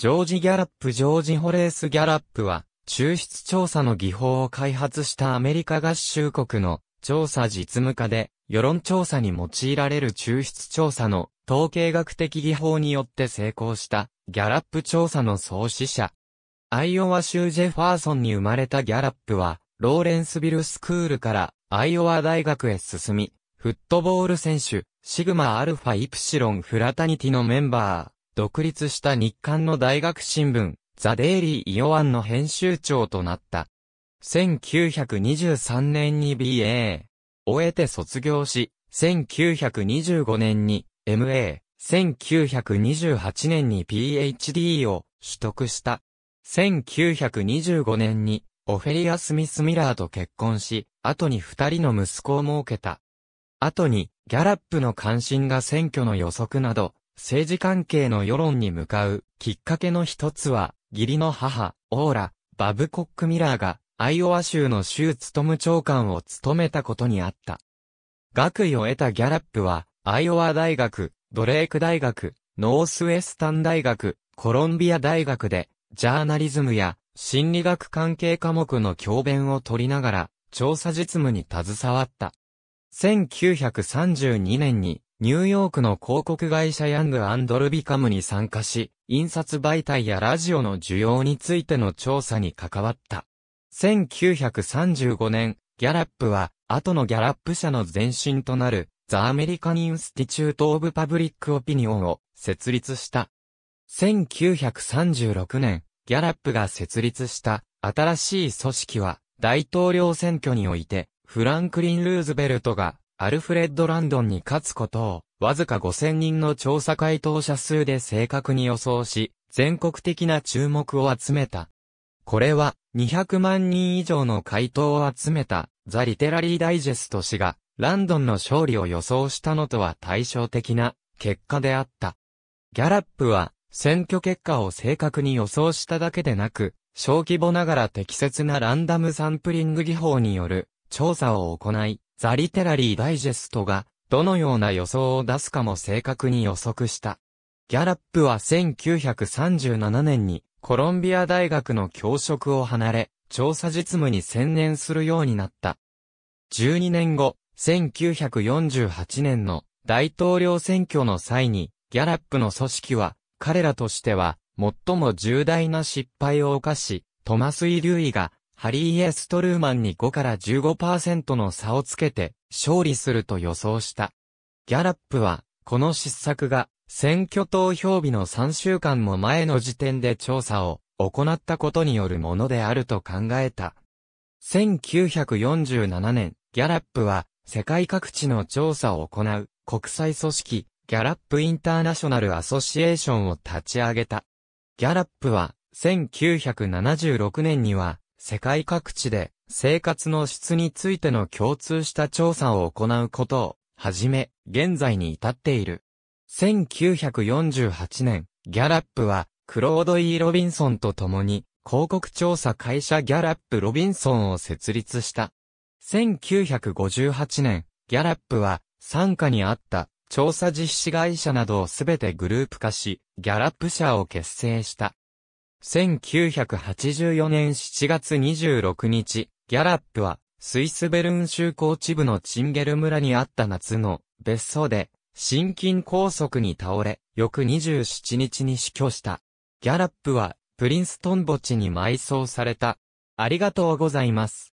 ジョージ・ギャラップ・ジョージ・ホレース・ギャラップは、抽出調査の技法を開発したアメリカ合衆国の調査実務家で、世論調査に用いられる抽出調査の統計学的技法によって成功したギャラップ調査の創始者。アイオワ州ジェファーソンに生まれたギャラップは、ローレンスビルスクールからアイオワ大学へ進み、フットボール選手、シグマアルファイプシロンフラタニティのメンバー、独立した日刊の大学新聞、ザ・デイリー・イオワンの編集長となった。1923年に BA 終えて卒業し、1925年に MA、1928年に PhD を取得した。1925年にオフェリア・スミス・ミラーと結婚し、後に二人の息子を設けた。後にギャラップの関心が選挙の予測など、政治関係の世論に向かうきっかけの一つは、義理の母、オーラ、バブコック・ミラーが、アイオワ州の州務長官を務めたことにあった。学位を得たギャラップは、アイオワ大学、ドレーク大学、ノースウェスタン大学、コロンビア大学で、ジャーナリズムや心理学関係科目の教鞭を取りながら、調査実務に携わった。1932年にニューヨークの広告会社ヤングアンドルビカムに参加し、印刷媒体やラジオの需要についての調査に関わった。1935年、ギャラップは、後のギャラップ社の前身となる、ザ・アメリカン・インスティチュート・オブ・パブリック・オピニオンを設立した。1936年、ギャラップが設立した新しい組織は、大統領選挙において、フランクリン・ルーズベルトがアルフレッド・ランドンに勝つことを、わずか5000人の調査回答者数で正確に予想し、全国的な注目を集めた。これは、200万人以上の回答を集めた、ザ・リテラリー・ダイジェスト氏が、ランドンの勝利を予想したのとは対照的な結果であった。ギャラップは、選挙結果を正確に予想しただけでなく、小規模ながら適切なランダムサンプリング技法による調査を行い、ザリテラリーダイジェストが、どのような予想を出すかも正確に予測した。ギャラップは1937年にコロンビア大学の教職を離れ、調査実務に専念するようになった。12年後、1948年の大統領選挙の際に、ギャラップの組織は、彼らとしては、最も重大な失敗を犯し、トマス・イ・リュイがハリー・エストルーマンに5から15%の差をつけて勝利すると予想した。ギャラップは、この失策が選挙投票日の3週間も前の時点で調査を行ったことによるものであると考えた。1947年、ギャラップは世界各地の調査を行う国際組織ギャラップインターナショナルアソシエーションを立ち上げた。ギャラップは1976年には世界各地で生活の質についての共通した調査を行うことを、はじめ、現在に至っている。1948年、ギャラップは、クロード・イー・ロビンソンと共に、広告調査会社ギャラップ・ロビンソンを設立した。1958年、ギャラップは、傘下にあった調査実施会社などをすべてグループ化し、ギャラップ社を結成した。1984年7月26日、ギャラップは、スイスベルン州高地部のチンゲル村にあった夏の別荘で、心筋梗塞に倒れ、翌27日に死去した。ギャラップは、プリンストン墓地に埋葬された。ありがとうございます。